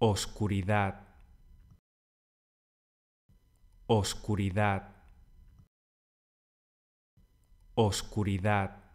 oscuridad, oscuridad, oscuridad.